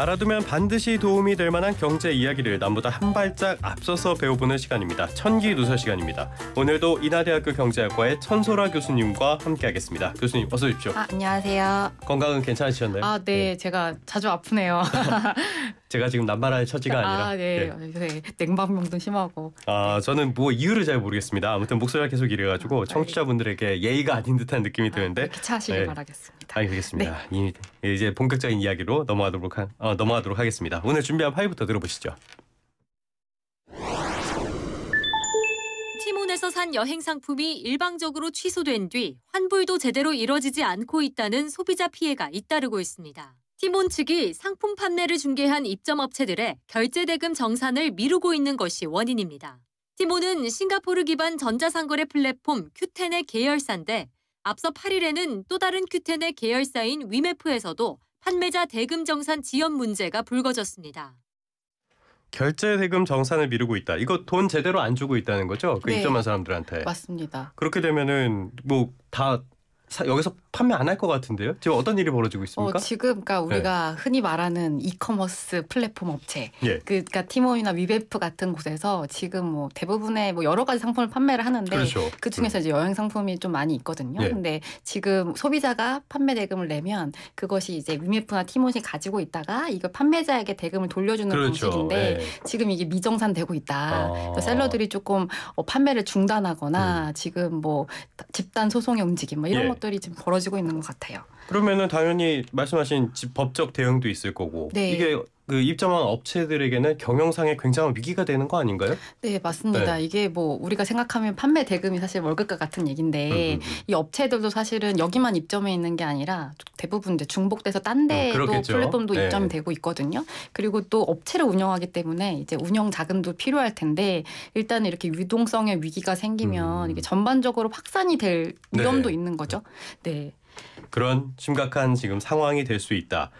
알아두면 반드시 도움이 될 만한 경제 이야기를 남보다 한 발짝 앞서서 배워보는 시간입니다. 천기 누설 시간입니다. 오늘도 인하대학교 경제학과의 천소라 교수님과 함께하겠습니다. 교수님 어서 오십시오. 아, 안녕하세요. 건강은 괜찮으셨나요? 아, 네. 네. 제가 자주 아프네요. 제가 지금 남발할 처지가 아니라 아, 네. 네. 냉방병도 심하고. 아, 저는 뭐 이유를 잘 모르겠습니다. 아무튼 목소리가 계속 이래 가지고 아, 네. 청취자분들에게 예의가 아닌 듯한 느낌이 아, 드는데. 아, 그렇게 차시길 네. 바라겠습니다. 아, 알겠습니다. 네. 이제 본격적인 이야기로 넘어가도록 한 어, 어, 넘어가도록 하겠습니다. 오늘 준비한 파일부터 들어보시죠. 티몬에서 산 여행 상품이 일방적으로 취소된 뒤 환불도 제대로 이뤄지지 않고 있다는 소비자 피해가 잇따르고 있습니다. 티몬 측이 상품 판매를 중개한 입점업체들의 결제 대금 정산을 미루고 있는 것이 원인입니다. 티몬은 싱가포르 기반 전자상거래 플랫폼 큐텐의 계열사인데 앞서 8일에는 또 다른 큐텐의 계열사인 위메프에서도 판매자 대금 정산 지연 문제가 불거졌습니다. 결제 대금 정산을 미루고 있다. 이거 돈 제대로 안 주고 있다는 거죠? 그 네. 입점한 사람들한테. 맞습니다. 그렇게 되면은 뭐다 여기서 판매 안 할 것 같은데요? 지금 어떤 일이 벌어지고 어, 있습니까? 어, 지금 그러니까 네. 우리가 네. 흔히 말하는 이커머스 플랫폼 업체, 예. 그, 그러니까 티몬이나 위베프 같은 곳에서 지금 뭐 대부분의 뭐 여러 가지 상품을 판매를 하는데 그렇죠. 그 중에서 음. 이제 여행 상품이 좀 많이 있거든요. 예. 근데 지금 소비자가 판매 대금을 내면 그것이 이제 위메프나 티몬이 가지고 있다가 이걸 판매자에게 대금을 돌려주는 그렇죠. 방식인데 예. 지금 이게 미정산되고 있다. 아. 그러니까 셀러들이 조금 어, 판매를 중단하거나 음. 지금 뭐 집단 소송의 움직임 뭐 이런 것 예. 것들이 지금 벌어지고 있는 것 같아요. 그러면은 당연히 말씀하신 법적 대응도 있을 거고 네. 이게 그 입점한 업체들에게는 경영상의 굉장한 위기가 되는 거 아닌가요? 네, 맞습니다. 네. 이게 뭐 우리가 생각하면 판매 대금이 사실 월급과 같은 얘기데이 음, 음, 음. 업체들도 사실은 여기만 입점해 있는 게 아니라 대부분 이제 중복돼서 딴 데도 어, 플랫폼도 네. 입점이 되고 있거든요. 그리고 또 업체를 운영하기 때문에 이제 운영 자금도 필요할 텐데 일단 이렇게 유동성의 위기가 생기면 음. 이게 전반적으로 확산이 될 위험도 네. 있는 거죠. 네. 그런 심각한 지금 상황이 될 수 있다.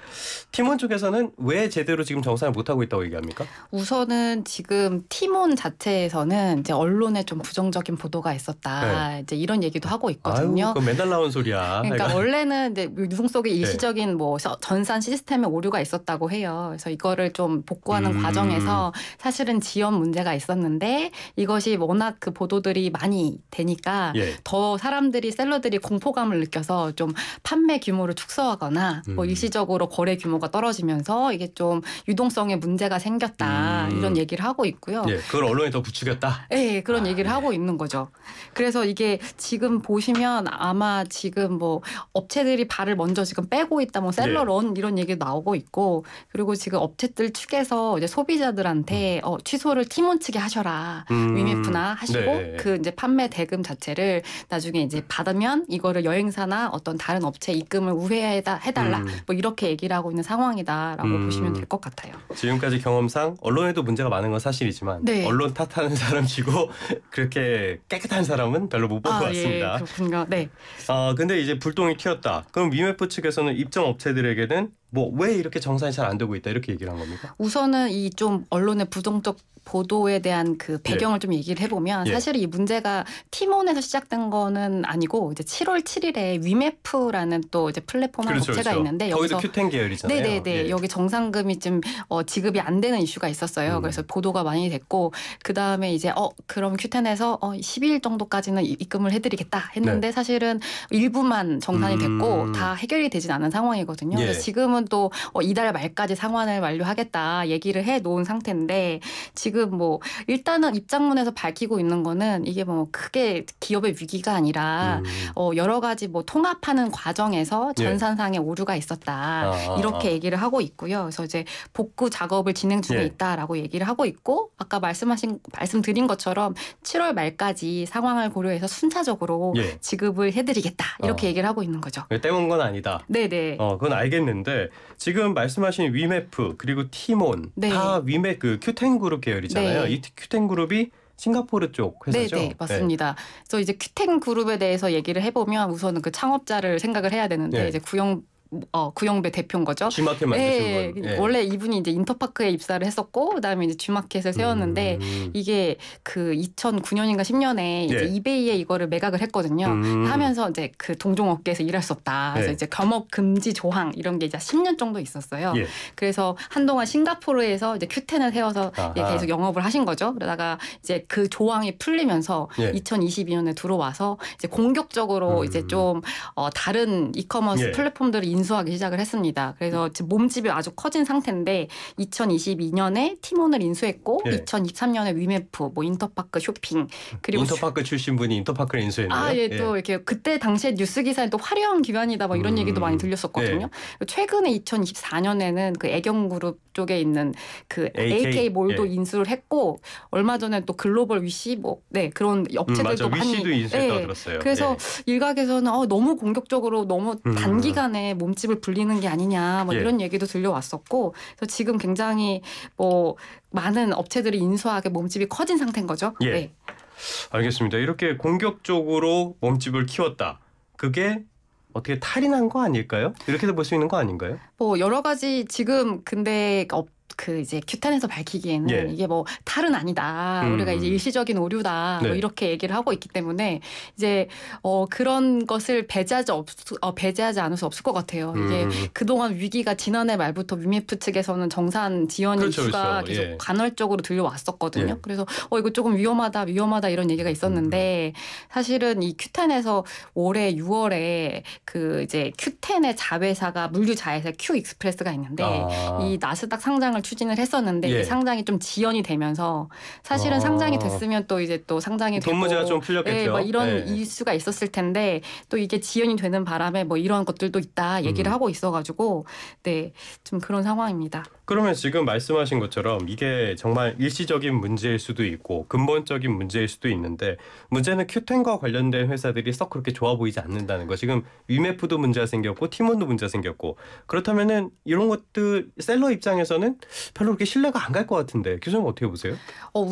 팀원 쪽에서는 왜 제대로 지금 정산을 못 하고 있다고 얘기합니까? 우선은 지금 팀원 자체에서는 이제 언론에 좀 부정적인 보도가 있었다. 네. 이제 이런 얘기도 하고 있거든요. 그 맨날 나온 소리야. 그러니까 원래는 이제 유동 속에 네. 일시적인 네. 뭐 전산 시스템에 오류가 있었다고 해요. 그래서 이거를 좀 복구하는 음. 과정에서 사실은 지연 문제가 있었는데 이것이 워낙 그 보도들이 많이 되니까 예. 더 사람들이 셀러들이 공포감을 느껴서 좀 판매 규모를 축소하거나 뭐 음. 일시적으로 거래 규모가 떨어지면서 이게 좀 유동성에 문제가 생겼다 음. 이런 얘기를 하고 있고요. 예, 그걸 언론에 더 부추겼다. 네, 그런 아, 얘기를 네. 하고 있는 거죠. 그래서 이게 지금 보시면 아마 지금 뭐 업체들이 발을 먼저 지금 빼고 있다, 뭐 셀러런 네. 예. 이런 얘기 나오고 있고 그리고 지금 업체들 측에서 이제 소비자들한테 음. 어, 취소를 팀원 측에 하셔라 음. 위메프나 하시고 네, 네, 네. 그 이제 판매 대금 자체를 나중에 이제 받으면 이거를 여행사나 어떤 다른 업체 입금을 우회해 해달라 음. 뭐 이렇게 얘기를 하고 있는 상황이다라고 음. 보시면 될 것 같아요. 지금까지 경험상 언론에도 문제가 많은 건 사실이지만 네. 언론 탓하는 사람치고 그렇게 깨끗한 사람은 별로 못 본것 아, 예, 같습니다. 예, 그렇군요. 네. 아 근데 이제 불똥이 튀었다. 그럼 위메프 측에서는 입점 업체들에게는 뭐 왜 이렇게 정산이 잘 안 되고 있다 이렇게 얘기를 한 겁니까? 우선은 이 좀 언론의 부정적 보도에 대한 그 예. 배경을 예. 좀 얘기를 해보면 예. 사실 이 문제가 티몬에서 시작된 거는 아니고 이제 7월 7일에 위메프라는 또 이제 플랫폼 한 그렇죠, 업체가 그렇죠. 있는데 여기서 큐텐 계열이잖아요. 네네네 예. 여기 정상금이 좀 어, 지급이 안 되는 이슈가 있었어요. 음. 그래서 보도가 많이 됐고 그 다음에 이제 어 그럼 큐텐에서 어, 12일 정도까지는 입금을 해드리겠다 했는데 네. 사실은 일부만 정산이 음. 됐고 다 해결이 되진 않은 상황이거든요. 예. 그래서 지금은 또 어, 이달 말까지 상환을 완료하겠다 얘기를 해 놓은 상태인데 지금 지금 뭐 일단은 입장문에서 밝히고 있는 거는 이게 뭐 크게 기업의 위기가 아니라 음. 어, 여러 가지 뭐 통합하는 과정에서 예. 전산상의 예. 오류가 있었다 아, 아, 아. 이렇게 아. 얘기를 하고 있고요. 그래서 이제 복구 작업을 진행 중에 예. 있다라고 얘기를 하고 있고 아까 말씀하신 말씀드린 것처럼 7월 말까지 상황을 고려해서 순차적으로 예. 지급을 해드리겠다 이렇게 어. 얘기를 하고 있는 거죠. 네, 떼먹건 아니다. 네네. 어 그건 알겠는데 지금 말씀하신 위메프 그리고 티몬 네. 다 위메 그 큐텐 그룹 계열이. 그룹이잖아요. 네. 이 큐텐 그룹이 싱가포르 쪽 회사죠. 네네, 네, 네. 맞습니다. 네. 그래서 이제 큐텐 그룹에 대해서 얘기를 해보면 우선은 그 창업자를 생각을 해야 되는데 네. 이제 구형 어, 구용배 대표인 거죠. G마켓 예, 예. 예. 원래 이분이 이제 인터파크에 입사를 했었고 그다음에 이제 G마켓을 세웠는데 음. 이게 그 2009년인가 10년에 이제 예. 이베이에 이거를 매각을 했거든요. 음. 하면서 이제 그 동종업계에서 일할 수 없다. 그래서 네. 이제 겸업 금지 조항 이런 게 이제 10년 정도 있었어요. 예. 그래서 한동안 싱가포르에서 이제 큐텐을 세워서 계속 영업을 하신 거죠. 그러다가 이제 그 조항이 풀리면서 2022년에 들어와서 이제 공격적으로 음. 이제 좀 어, 다른 이커머스 플랫폼들이 인수하기 시작을 했습니다. 그래서 음. 지금 몸집이 아주 커진 상태인데 2022년에 팀원을 인수했고 예. 2023년에 위메프, 뭐 인터파크 쇼핑 음, 그리고 인터파크 출신 분이 인터파크를 인수했네요. 아, 예, 예. 또 예. 이렇게 그때 당시에 뉴스 기사에 또 화려한 기관이다 막 이런 음. 얘기도 많이 음, 들렸었거든요. 예. 최근에 2024년에는 그 애경그룹 쪽에 있는 그 AK, AK 몰도 예. 인수를 했고 얼마 전에 또 글로벌 위시 뭐네 그런 업체들도 음, 많이 인수했다 들었어요. 그래서 일각에서는 어, 너무 공격적으로 너무 단기간에 몸 몸집을 불리는 게 아니냐 뭐 예. 이런 얘기도 들려왔었고 그래서 지금 굉장히 뭐 많은 업체들이 인수하게 몸집이 커진 상태인 거죠. 예. 네. 알겠습니다. 이렇게 공격적으로 몸집을 키웠다. 그게 어떻게 탈이 난 거 아닐까요? 이렇게도 볼 수 있는 거 아닌가요? 뭐 여러 가지 지금 근데 업그 이제 큐탄에서 밝히기에는 예. 이게 뭐 탈은 아니다. 음. 우리가 이제 음. 일시적인 오류다. 뭐 네. 뭐 이렇게 얘기를 하고 있기 때문에 이제 어 그런 것을 배제하지 없 어, 배제하지 않을 수 없을 것 같아요. 이게 음. 그동안 위기가 지난해 말부터 위메프 측에서는 정산 지연 그렇 이슈가 그렇죠. 계속 예. 간헐적으로 들려왔었거든요. 예. 그래서 어 이거 조금 위험하다, 위험하다 이런 얘기가 있었는데 음. 사실은 이 큐텐에서 올해 6월에 그 이제 큐텐의 자회사가 물류 자회사 큐익스프레스가 있는데 아. 이 나스닥 상장을 추진을 했었는데 예. 상장이 좀 지연이 되면서 사실은 아. 상장이 됐으면 또 이제 또 상장이 돈 되고 문제가 좀 예, 풀렸겠죠. 예, 뭐 이런 예. 이슈가 있었을 텐데 또 이게 지연이 되는 바람에 뭐 이런 것들도 있다 얘기를 음. 하고 있어가지고 네 좀 그런 상황입니다. 그러면 지금 말씀하신 것처럼 이게 정말 일시적인 문제일 수도 있고 근본적인 문제일 수도 있는데 문제는 큐텐과 관련된 회사들이 썩 그렇게 좋아 보이지 않는다는 거. 지금 위메프도 문제가 생겼고 팀원도 문제가 생겼고 그렇다면은 이런 것들 셀러 입장에서는 별로 그렇게 신뢰가 안 갈 것 같은데 교수님 어떻게 보세요? 어,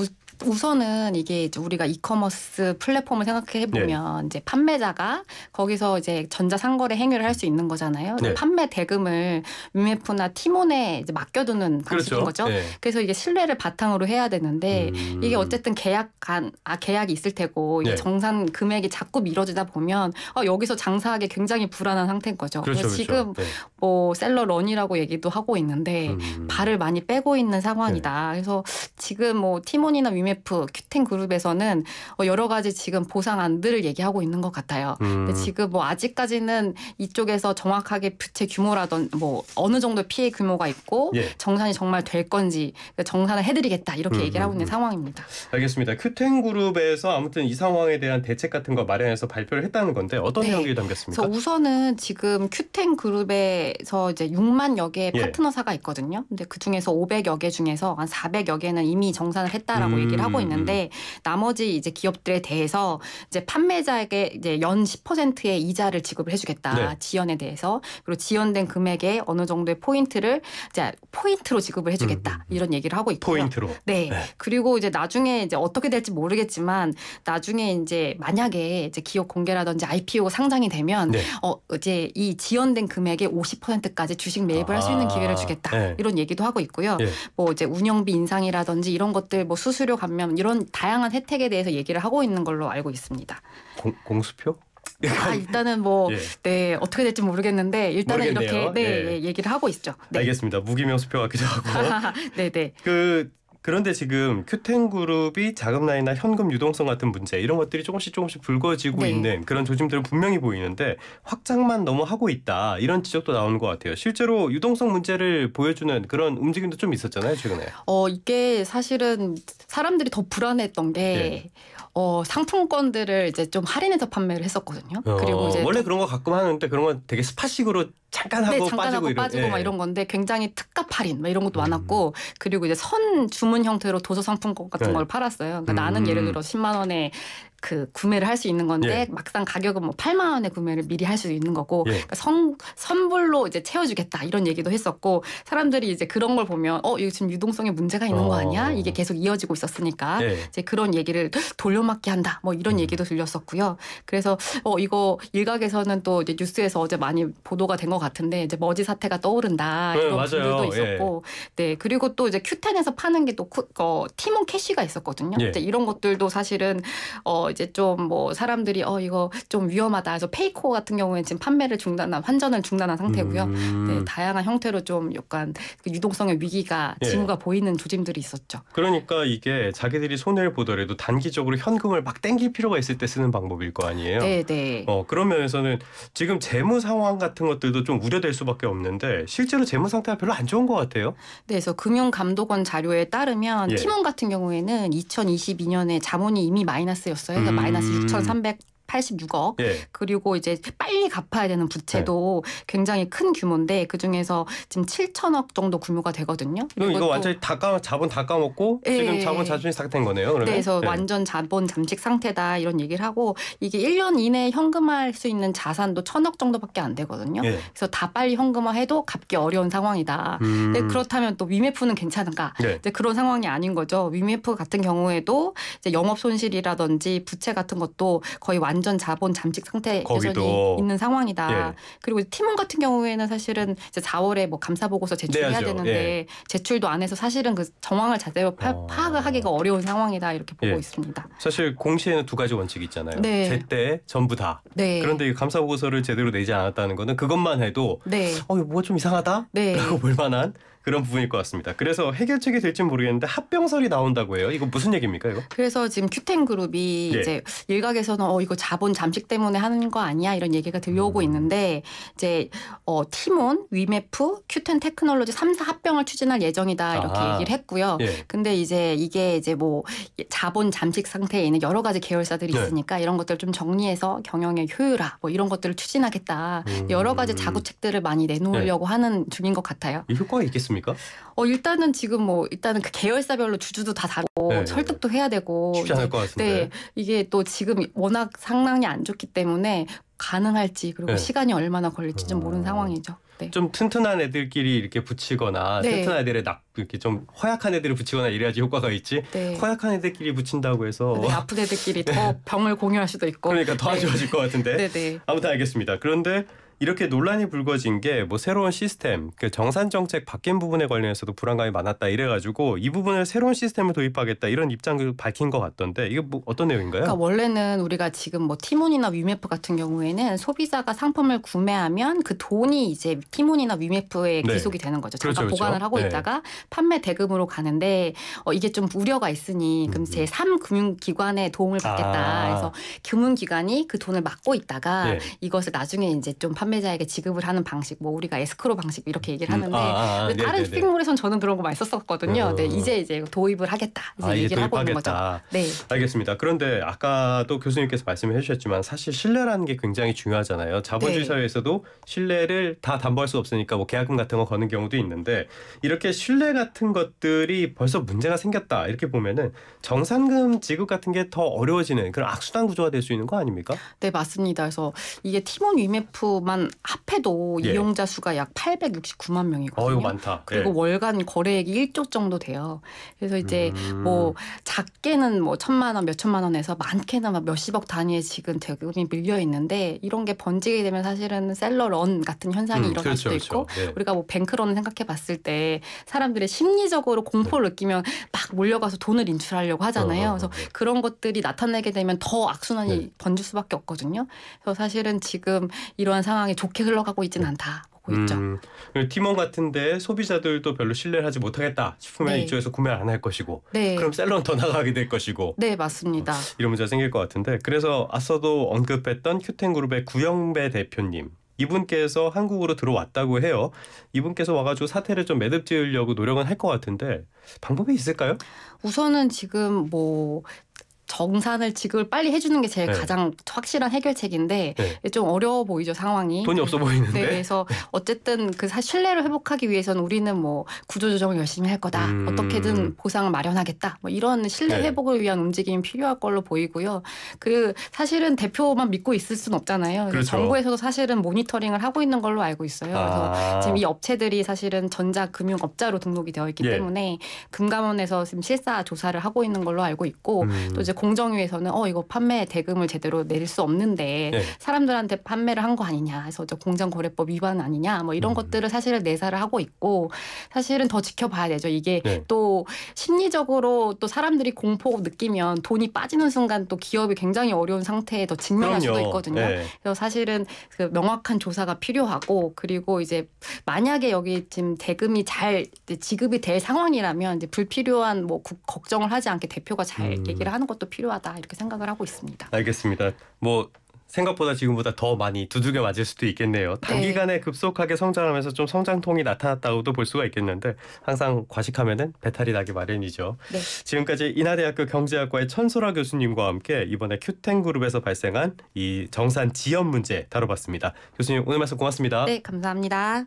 우선은 이게 우리가 이커머스 플랫폼을 생각해 네. 보면 네. 이제 판매자가 거기서 이제 전자상거래 행위를 할 수 있는 거잖아요. 네. 판매 대금을 위메프나 티몬에 맡겨두는 그렇죠. 방식인 그렇죠. 거죠. 네. 그래서 이게 신뢰를 바탕으로 해야 되는데 음. 이게 어쨌든 계약 한아 계약이 있을 테고 네. 정산 금액이 자꾸 미뤄지다 보면 어, 여기서 장사하기 굉장히 불안한 상태인 거죠. 그렇죠, 그래서 그렇죠. 지금 그렇죠. 뭐 셀러 런이라고 얘기도 하고 있는데 음. 발을 많이 빼고 있는 상황이다. 네. 그래서 지금 뭐 티몬이나 위메프 IMF, 큐텐 그룹에서는 어, 여러 가지 지금 보상 안들을 얘기하고 있는 것 같아요. 음. 지금 뭐 아직까지는 이쪽에서 정확하게 부채 규모라던 뭐 어느 정도 피해 규모가 있고 예. 정산이 정말 될 건지 그 정산을 해드리겠다 이렇게 음, 얘기를 하고 음, 있는 음. 상황입니다. 알겠습니다. 큐텐 그룹에서 아무튼 이 상황에 대한 대책 같은 거 마련해서 발표를 했다는 건데 어떤 네. 내용이 담겼습니까? 그래서 우선은 지금 큐텐 그룹에서 이제 6만여 개의 예. 파트너사가 있거든요. 근데 그 중에서 500여 개 중에서 한 400여 개는 이미 정산을 했다라고 음. 얘기를 얘기를 하고 음, 음. 있는데 나머지 이제 기업들에 대해서 이제 판매자에게 이제 연 10%의 이자를 지급을 해주겠다 네. 지연에 대해서 그리고 지연된 금액의 어느 정도의 포인트를 이제 포인트로 지급을 해주겠다 음, 이런 얘기를 하고 있고요. 포인트로. 네. 네. 그리고 이제 나중에 이제 어떻게 될지 모르겠지만 나중에 이제 만약에 이제 기업 공개라든지 IPO 상장이 되면 네. 어 이제 이 지연된 금액의 50%까지 주식 매입을 할 수 있는 기회를 아, 주겠다 네. 이런 얘기도 하고 있고요. 예. 뭐 이제 운영비 인상이라든지 이런 것들 뭐 수수료 감 감면 이런 다양한 혜택에 대해서 얘기를 하고 있는 걸로 알고 있습니다. 공, 공수표? 아, 일단은 뭐, 예. 네, 어떻게 될지 모르겠는데, 일단은 모르겠네요. 이렇게, 네, 예. 예. 얘기를 하고 있죠. 네. 알겠습니다. 무기명 수표가 기도 하고. 네네. 네. 그, 그런데 지금 큐텐 그룹이 자금난이나 현금 유동성 같은 문제 이런 것들이 조금씩 조금씩 불거지고 네. 있는 그런 조짐들은 분명히 보이는데 확장만 너무 하고 있다 이런 지적도 나오는 것 같아요. 실제로 유동성 문제를 보여주는 그런 움직임도 좀 있었잖아요 최근에. 어 이게 사실은 사람들이 더 불안했던 게 네. 어, 상품권들을 이제 좀 할인해서 판매를 했었거든요. 어, 그리고 이제 원래 그런 거 가끔 하는데 그런 건 되게 스파식으로 잠깐 네, 하고 네, 잠깐 빠지고, 하고 빠지고 예. 막 이런 건데 굉장히 특가팔인막 이런 것도 음. 많았고 그리고 이제 선 주문 형태로 도서 상품권 같은 네. 걸 팔았어요. 그러니까 음. 나는 예를 음. 들어 10만 원에 그 구매를 할 수 있는 건데 예. 막상 가격은 뭐 8만 원에 구매를 미리 할수도 있는 거고 예. 그러니까 성, 선불로 이제 채워주겠다 이런 얘기도 했었고 사람들이 이제 그런 걸 보면 어 이거 지금 유동성에 문제가 있는 어. 거 아니야 어. 이게 계속 이어지고 있었으니까 예. 이제 그런 얘기를 돌려막기 한다 뭐 이런 음. 얘기도 들렸었고요 그래서 어 이거 일각에서는 또 이제 뉴스에서 어제 많이 보도가 된 것 같아요. 같은데 이제 머지 사태가 떠오른다 네, 이런 맞아 분들도 예. 있었고 네 그리고 또 이제 큐텐에서 파는 게또 어, 티몬 캐시가 있었거든요. 예. 이제 이런 것들도 사실은 어 이제 좀 뭐 사람들이 어 이거 좀 위험하다. 해서 페이코 같은 경우에는 지금 판매를 중단한 환전을 중단한 상태고요. 네, 음. 네, 다양한 형태로 좀 약간 그 유동성의 위기가 예. 징후가 예. 보이는 조짐들이 있었죠. 그러니까 이게 자기들이 손해를 보더라도 단기적으로 현금을 막 땡길 필요가 있을 때 쓰는 방법일 거 아니에요. 네, 네. 어 그런 면에서는 지금 재무 상황 같은 것들도 좀좀 우려될 수밖에 없는데 실제로 재무 상태가 별로 안 좋은 것 같아요. 네, 그래서 금융감독원 자료에 따르면 예. 팀원 같은 경우에는 2022년에 자본이 이미 마이너스였어요. 그러니까 음. 마이너스 6,300 186억 예. 그리고 이제 빨리 갚아야 되는 부채도 네. 굉장히 큰 규모인데 그 중에서 지금 7천억 정도 규모가 되거든요. 그럼 이거 완전히 다 까먹, 자본 다 까먹고 예. 지금 자본 자존 상태인 거네요. 그러면? 네, 그래서 예. 완전 자본 잠식 상태다 이런 얘기를 하고 이게 1년 이내에 현금화할 수 있는 자산도 천억 정도밖에 안 되거든요. 예. 그래서 다 빨리 현금화해도 갚기 어려운 상황이다. 음. 근데 그렇다면 또 위메프는 괜찮은가? 네. 이제 그런 상황이 아닌 거죠. 위메프 같은 경우에도 이제 영업 손실이라든지 부채 같은 것도 거의 완 완전 자본 잠식 상태 여전히 있는 상황이다. 예. 그리고 팀원 같은 경우에는 사실은 이제 4월에 뭐 감사 보고서 제출해야 내야죠. 되는데 예. 제출도 안 해서 사실은 그 정황을 자세히 파, 아. 파악하기가 어려운 상황이다 이렇게 보고 예. 있습니다. 사실 공시에는 두 가지 원칙이 있잖아요. 네. 제때 전부 다. 네. 그런데 감사 보고서를 제대로 내지 않았다는 거는 그것만 해도 네. 어 뭐가 좀 이상하다라고 네. 볼 만한 그런 부분일 것 같습니다. 그래서 해결책이 될지 모르겠는데 합병설이 나온다고 해요. 이거 무슨 얘기입니까? 이거? 그래서 지금 큐텐 그룹이 예. 이제 일각에서는 어 이거 자본 잠식 때문에 하는 거 아니야 이런 얘기가 들려오고 음. 있는데 이제 어 티몬, 위메프, 큐텐 테크놀로지 3사 합병을 추진할 예정이다 이렇게 아. 얘기를 했고요. 예. 근데 이제 이게 이제 뭐 자본 잠식 상태에 있는 여러 가지 계열사들이 네. 있으니까 예. 이런 것들 좀 정리해서 경영의 효율화 뭐 이런 것들을 추진하겠다. 음. 여러 가지 음. 자구책들을 많이 내놓으려고 네. 하는 중인 것 같아요. 효과가 있겠습니다. 있습니까? 어 일단은 지금 뭐 일단은 그 계열사별로 주주도 다 다르고 네, 네, 네. 설득도 해야 되고 쉽지 않을 것 같은데. 네. 이게 또 지금 워낙 상황이 안 좋기 때문에 가능할지 그리고 네. 시간이 얼마나 걸릴지 좀 모르는 음. 상황이죠. 네. 좀 튼튼한 애들끼리 이렇게 붙이거나 네. 튼튼한 애들을 낙 이렇게 좀 허약한 애들을 붙이거나 이래야지 효과가 있지. 네. 허약한 애들끼리 붙인다고 해서 네, 아픈 애들끼리 더 병을 공유할 수도 있고. 그러니까 더안 좋아질 것 같은데. 아무튼 알겠습니다. 그런데 이렇게 논란이 불거진 게 뭐 새로운 시스템, 그 정산 정책 바뀐 부분에 관련해서도 불안감이 많았다 이래가지고 이 부분을 새로운 시스템을 도입하겠다 이런 입장을 밝힌 것 같던데 이게 뭐 어떤 내용인가요? 그러니까 원래는 우리가 지금 뭐 티몬이나 위메프 같은 경우에는 소비자가 상품을 구매하면 그 돈이 이제 티몬이나 위메프에 네. 귀속이 되는 거죠. 잠깐 그렇죠, 그렇죠, 보관을 하고 네. 있다가 판매 대금으로 가는데 어, 이게 좀 우려가 있으니 그럼 음, 제3 음. 금융기관의 도움을 받겠다. 아. 그래서 금융기관이 그 돈을 막고 있다가 네. 이것을 나중에 이제 좀 판. 판매자에게 지급을 하는 방식, 뭐 우리가 에스크로 방식 이렇게 얘기를 음. 하는데 음. 아, 아, 아. 다른 쇼핑몰에선 네, 네, 네. 저는 그런 거 많이 썼었거든요. 음. 네, 이제 이제 도입을 하겠다 이제 아, 얘기를 하고 있는 거죠. 네. 알겠습니다. 그런데 아까도 교수님께서 말씀해 주셨지만 사실 신뢰라는 게 굉장히 중요하잖아요. 자본주의 네. 사회에서도 신뢰를 다 담보할 수 없으니까 뭐 계약금 같은 거 거는 경우도 있는데 이렇게 신뢰 같은 것들이 벌써 문제가 생겼다 이렇게 보면은 정산금 지급 같은 게 더 어려워지는 그런 악수환 구조가 될 수 있는 거 아닙니까? 네 맞습니다. 그래서 이게 티몬 위메프만 기간 합해도 예. 이용자 수가 약 869만 명이거든요. 어, 많다. 그리고 예. 월간 거래액이 1조 정도 돼요. 그래서 이제 음. 뭐 작게는 뭐 천만 원, 몇 천만 원에서 많게는 막 몇십억 단위의 지금 대금이 밀려 있는데 이런 게 번지게 되면 사실은 셀러런 같은 현상이 음, 일어날 그렇죠, 수도 그렇죠. 있고 그렇죠. 예. 우리가 뭐 뱅크런을 생각해 봤을 때사람들의 심리적으로 공포를 네. 느끼면 막 몰려가서 돈을 인출하려고 하잖아요. 어, 어, 어 그래서 네. 그런 것들이 나타나게 되면 더 악순환이 네. 번질 수밖에 없거든요. 그래서 사실은 지금 이러한 상황 상황이 좋게 흘러가고 있진 음. 않다. 보고 있죠. 음, 팀원 같은데 소비자들도 별로 신뢰를 하지 못하겠다 싶으면 네. 이쪽에서 구매 안할 것이고 네. 그럼 셀러는 더 나가게 될 것이고 네 맞습니다. 음, 이런 문제가 생길 것 같은데 그래서 앞서도 언급했던 큐텐그룹의 구영배 대표님 이분께서 한국으로 들어왔다고 해요. 이분께서 와가지고 사태를 좀 매듭 지으려고 노력은 할 것 같은데 방법이 있을까요? 우선은 지금 뭐 정산을 지급을 빨리 해주는 게 제일 네. 가장 확실한 해결책인데 네. 좀 어려워 보이죠 상황이 돈이 없어 보이는데 네, 그래서 네. 어쨌든 그 신뢰를 회복하기 위해서는 우리는 뭐 구조조정을 열심히 할 거다 음... 어떻게든 보상을 마련하겠다 뭐 이런 신뢰 네. 회복을 위한 움직임이 필요할 걸로 보이고요 그 사실은 대표만 믿고 있을 수는 없잖아요 그렇죠. 정부에서도 사실은 모니터링을 하고 있는 걸로 알고 있어요 그래서 아. 지금 이 업체들이 사실은 전자금융업자로 등록이 되어 있기 예. 때문에 금감원에서 지금 실사 조사를 하고 있는 걸로 알고 있고 음... 또 이제 공정위에서는 어 이거 판매 대금을 제대로 낼 수 없는데 네. 사람들한테 판매를 한 거 아니냐 해서 저 공정거래법 위반 아니냐 뭐 이런 음. 것들을 사실은 내사를 하고 있고 사실은 더 지켜봐야 되죠. 이게 네. 또 심리적으로 또 사람들이 공포 느끼면 돈이 빠지는 순간 또 기업이 굉장히 어려운 상태에 더 직면할 그럼요. 수도 있거든요. 네. 그래서 사실은 그 명확한 조사가 필요하고 그리고 이제 만약에 여기 지금 대금이 잘 지급이 될 상황이라면 이제 불필요한 뭐 걱정을 하지 않게 대표가 잘 음. 얘기를 하는 것도 노도 필요하다 이렇게 생각을 하고 있습니다. 알겠습니다. 뭐 생각보다 지금보다 더 많이 두들겨 맞을 수도 있겠네요. 네. 단기간에 급속하게 성장하면서 좀 성장통이 나타났다고도 볼 수가 있겠는데 항상 과식하면은 배탈이 나기 마련이죠. 네. 지금까지 인하대학교 경제학과의 천소라 교수님과 함께 이번에 큐텐 그룹에서 발생한 이 정산 지연 문제 다뤄봤습니다. 교수님 오늘 말씀 고맙습니다. 네, 감사합니다.